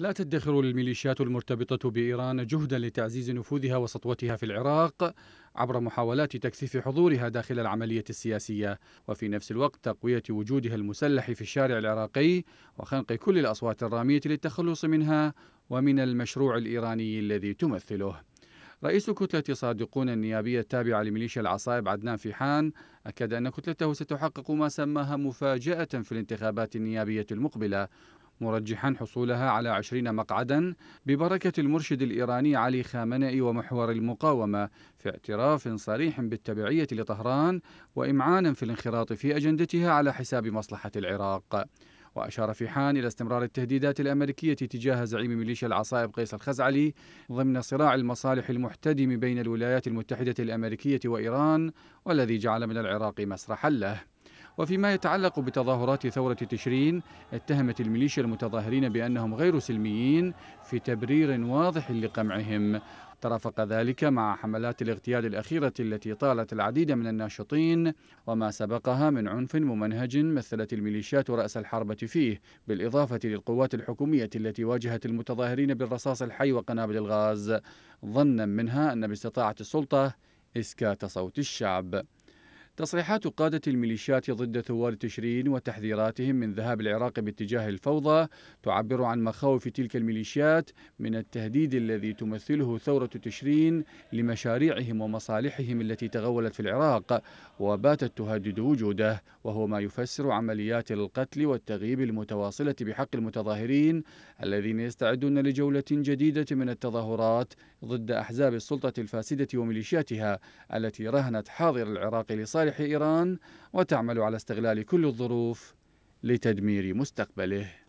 لا تدخر الميليشيات المرتبطة بإيران جهدا لتعزيز نفوذها وسطوتها في العراق عبر محاولات تكثيف حضورها داخل العملية السياسية وفي نفس الوقت تقوية وجودها المسلح في الشارع العراقي وخنق كل الأصوات الرامية للتخلص منها ومن المشروع الإيراني الذي تمثله رئيس كتلة صادقون النيابية التابعة لميليشيا العصائب عدنان فيحان أكد أن كتلته ستحقق ما سماها مفاجأة في الانتخابات النيابية المقبلة مرجحا حصولها على عشرين مقعدا ببركة المرشد الإيراني علي خامنئي ومحور المقاومة في اعتراف صريح بالتبعية لطهران وإمعانا في الانخراط في أجندتها على حساب مصلحة العراق وأشار في حان إلى استمرار التهديدات الأمريكية تجاه زعيم ميليشيا العصائب قيس الخزعلي ضمن صراع المصالح المحتدم بين الولايات المتحدة الأمريكية وإيران والذي جعل من العراق مسرحا له وفيما يتعلق بتظاهرات ثورة تشرين اتهمت الميليشيا المتظاهرين بأنهم غير سلميين في تبرير واضح لقمعهم ترافق ذلك مع حملات الاغتيال الأخيرة التي طالت العديد من الناشطين وما سبقها من عنف ممنهج مثلت الميليشيات رأس الحربة فيه بالإضافة للقوات الحكومية التي واجهت المتظاهرين بالرصاص الحي وقنابل الغاز ظنا منها أن باستطاعة السلطة إسكات صوت الشعب تصريحات قادة الميليشيات ضد ثوار تشرين وتحذيراتهم من ذهاب العراق باتجاه الفوضى تعبر عن مخاوف تلك الميليشيات من التهديد الذي تمثله ثورة تشرين لمشاريعهم ومصالحهم التي تغولت في العراق وباتت تهدد وجوده وهو ما يفسر عمليات القتل والتغييب المتواصلة بحق المتظاهرين الذين يستعدون لجولة جديدة من التظاهرات ضد أحزاب السلطة الفاسدة وميليشياتها التي رهنت حاضر العراق لصالح لصالح إيران وتعمل على استغلال كل الظروف لتدمير مستقبله